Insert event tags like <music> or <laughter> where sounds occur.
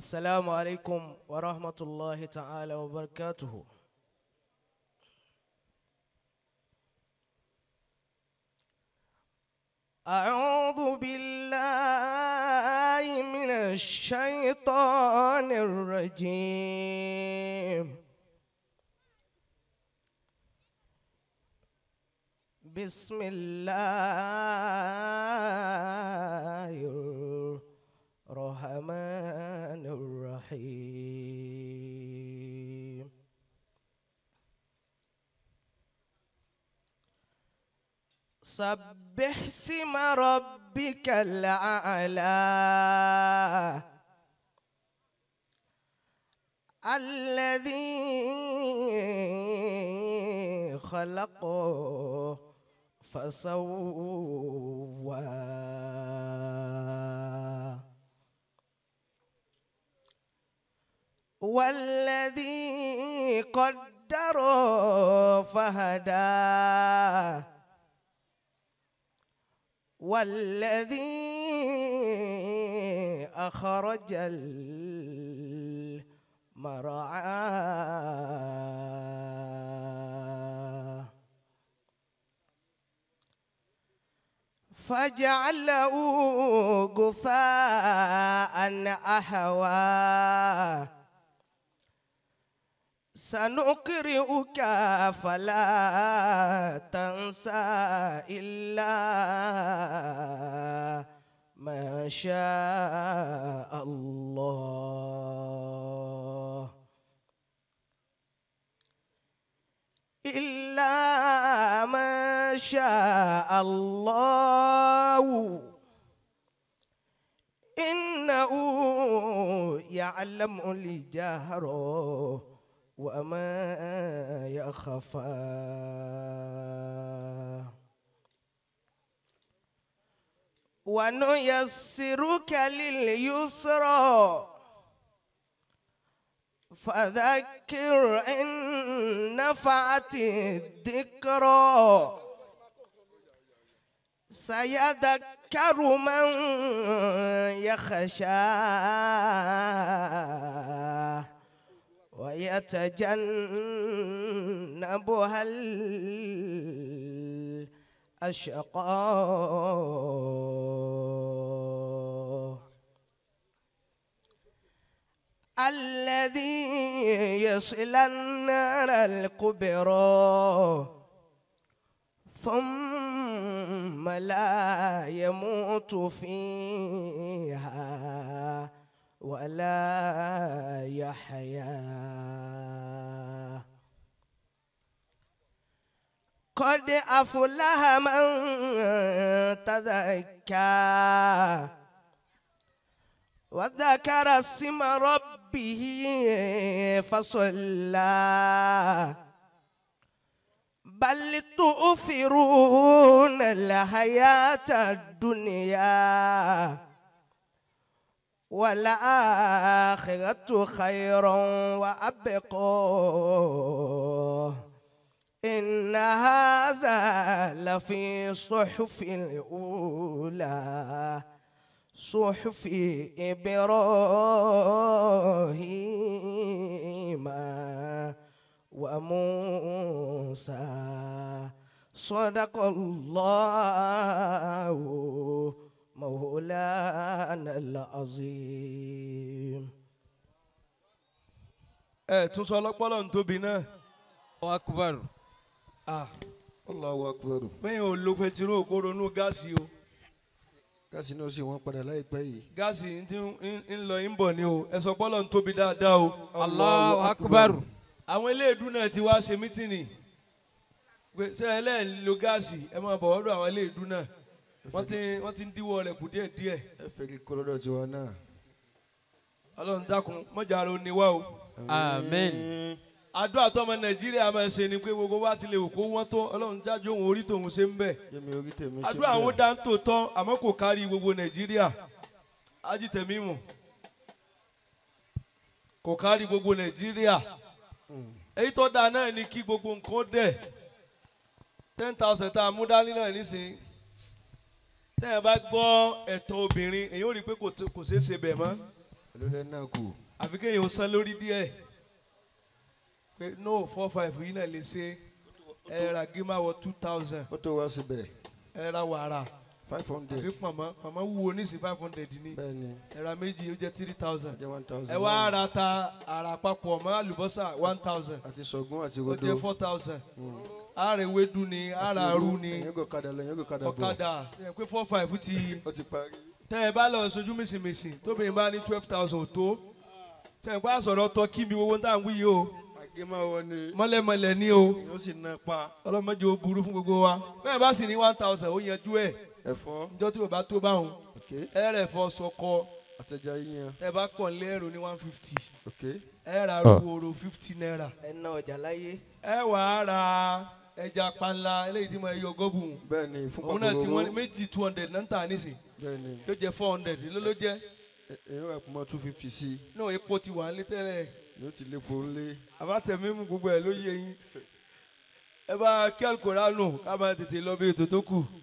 السلام عليكم ورحمة الله تعالى وبركاته أعوذ بالله من الشيطان الرجيم بسم الله الرحمن الرحيم سبح اسم ربك الأعلى الذي خلقه فسواه والذي قدر فهدى والذي أخرج المرعى فجعله غثاء أحوى سنقرئك فلا تنسى إلا ما شاء الله إلا ما شاء الله إنه يعلم الجهر وما يخفى ونيسرك لليسرى فذكر إن نفعت الذكرى سيذكر من يخشى يتجنبها الأشقاء الذي يصل النار الكبرى ثم لا يموت فيها ولا يحيا قد أفلح من تذكى وذكر اسم ربه فصلى بل تؤثرون الحياة الدنيا والآخرة خير وأبقوه إن هذا لفي صحف الأولى صحف إبراهيم وموسى صدق الله مولانا العظيم ẹ tún sọ ọlọ́pọ́lọ́ ń tóbi náà. Allahu akbar. ah Allahu akbar. bẹ́ẹ̀ ò lo pẹtiró kó ronú gáàsì o. gáàsì náà sì wọ́n padà láìpẹ́ yìí. gáàsì ń lọ ń bọ̀ ni o ẹ sọ pọ́lọ́ ń tóbi dáadáa o. Allahu akbar. àwọn eléèdú náà ti wá ṣe mítìnì pé ṣé ẹ lẹ́ẹ̀ lo gáàsì ẹ máa bọ̀ wọ́dọ̀ àwọn eléèdú náà wọ́n ti wọ́n ti ń díwọ́ rẹ̀ kù díẹ̀ díẹ̀. ẹ fẹ́ kí kọ́lọ́dọ̀ ti wá náà. ọlọ́run dákun mọ́jà ló ní wá o. amen. àdúrà tọmọ nàìjíríà máa ṣe ni pé gbogbo wa ti lè kó wọ́n tó ọlọ́run jájú òun orí tòun ṣe ń bẹ̀. àdúrà àwọn dáńtò tán àmọ́ kò kárí gbogbo nàìjíríà ajitẹ̀mímù kò kárí gbogbo nàìjíríà èyí tó dáa náà ni kí gbogbo nǹkan dẹ̀ ten thousand tá a mú dání náà nísìnyí tẹ́yìn bá gbọ́ ẹ̀tàn obìnrin èyí ò rí i pé kò ṣeé ṣe bẹ̀ mọ́. olólè náà kù. àfi kéèyàn san lórí díẹ̀ pé no four five yìí náà lè ṣe ẹ ra two thousand. ó tó wá síbẹ̀. ẹ wàrà five hundred. àbí pọ̀nmọ́ pọ̀nmọ́ wúwo ní sí five hundred ní. bẹ́ẹ̀ni. ẹ̀rọ méjì ó jẹ́ three thousand. ó jẹ́ one thousand. ẹ wá ara ta ara papọ̀ mọ́ àlùbọ́sà one thousand. àti sọ̀gún àti rodo. ó jẹ́ four thousand. ara hmm. ewédú ni ara aru ni. ẹ̀yìn ọ̀kadà lọ ẹ̀yìn ọ̀kadà bọ̀. ọ̀kadà ẹ̀ pé four five ti. <laughs> ó ti parí. tẹ́ ẹ bá lọ sojú mísìmísì tóbi bá ní twelve thousand tó. tẹ́ ẹ bá sọ̀rọ̀ tọ́ kí mi owó ń tà ń o mọ́lẹ́mọ́lẹ́ ní o ọlọ́mọdé o burú fún gbogbo wa bẹ́ẹ̀ bá sì ní one thousand ó yanjú ẹ̀ ẹ̀fọ́. ìjọ tí o bá tó báwọn. ok ẹ rẹ̀ fọ sọkọ. àtẹjà yíyan. ẹ bá pọ̀ nílé ẹ̀rọ ní one fifty. ok ẹ ah. fifty naira. ẹ ọjà láyé. ẹ wàá ẹja panla eléyìí tí mo yọ gọ́bù. bẹ́ẹ̀ni fún pàtó lóró òun náà tí wọn méjì two hundred náà ń tà nísìn. bẹ́ẹ̀ni ló jẹ four hundred ló ló jẹ. ẹ ẹ wà kúmọ two fifty sí. náà epo ti wà nílé tẹ́lẹ̀. yóò ti lépo ńlé. àbátẹ̀mí gbogbo ẹ̀ ló yẹ yín. ẹ bá kí alukóra nù ká máa tètè lọ bí ètò tó kù.